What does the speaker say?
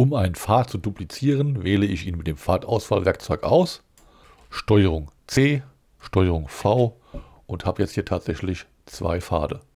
Um einen Pfad zu duplizieren, wähle ich ihn mit dem Pfadauswahlwerkzeug aus, Steuerung C, Steuerung V und habe jetzt hier tatsächlich zwei Pfade.